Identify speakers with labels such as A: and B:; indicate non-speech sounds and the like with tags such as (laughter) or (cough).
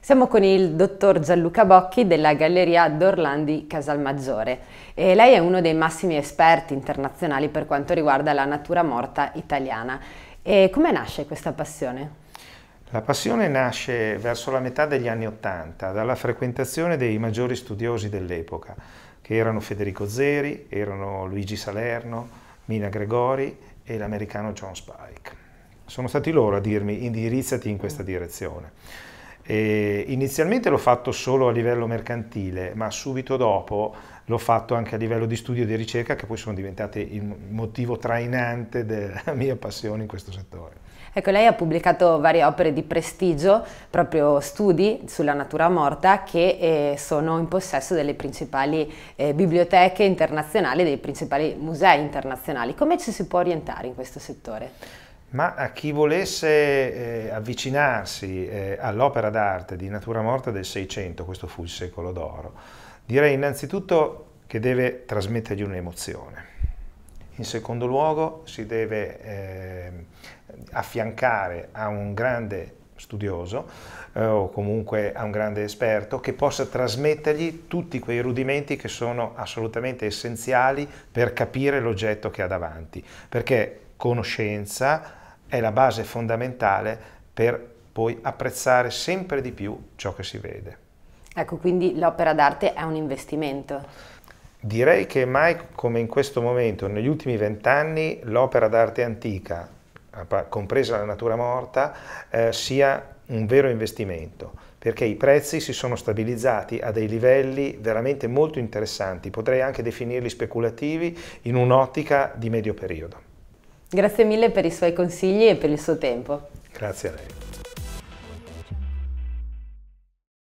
A: Siamo con il dottor Gianluca Bocchi della Galleria d'Orlandi Casalmaggiore e lei è uno dei massimi esperti internazionali per quanto riguarda la natura morta italiana. E come nasce questa passione?
B: La passione nasce verso la metà degli anni Ottanta dalla frequentazione dei maggiori studiosi dell'epoca, che erano Federico Zeri, erano Luigi Salerno, Mina Gregori e l'americano John Spike. Sono stati loro a dirmi indirizzati in questa direzione. E inizialmente l'ho fatto solo a livello mercantile, ma subito dopo l'ho fatto anche a livello di studio e di ricerca, che poi sono diventate il motivo trainante della (laughs) mia passione in questo settore.
A: Ecco, lei ha pubblicato varie opere di prestigio, proprio studi sulla natura morta, che eh, sono in possesso delle principali eh, biblioteche internazionali, dei principali musei internazionali. Come ci si può orientare in questo settore? Ma a chi
B: volesse eh, avvicinarsi eh, all'opera d'arte di natura morta del Seicento, questo fu il secolo d'oro, direi innanzitutto che deve trasmettergli un'emozione. In secondo luogo si deve eh, affiancare a un grande studioso eh, o comunque a un grande esperto che possa trasmettergli tutti quei rudimenti che sono assolutamente essenziali per capire l'oggetto che ha davanti, perché conoscenza, è la base fondamentale per poi apprezzare sempre di più ciò che si vede.
A: Ecco, quindi l'opera d'arte è un investimento.
B: Direi che mai come in questo momento, negli ultimi vent'anni, l'opera d'arte antica, compresa la natura morta, eh, sia un vero investimento, perché i prezzi si sono stabilizzati a dei livelli veramente molto interessanti, potrei anche definirli speculativi, in un'ottica di medio periodo.
A: Grazie mille per i suoi consigli e per il suo tempo.
B: Grazie a lei.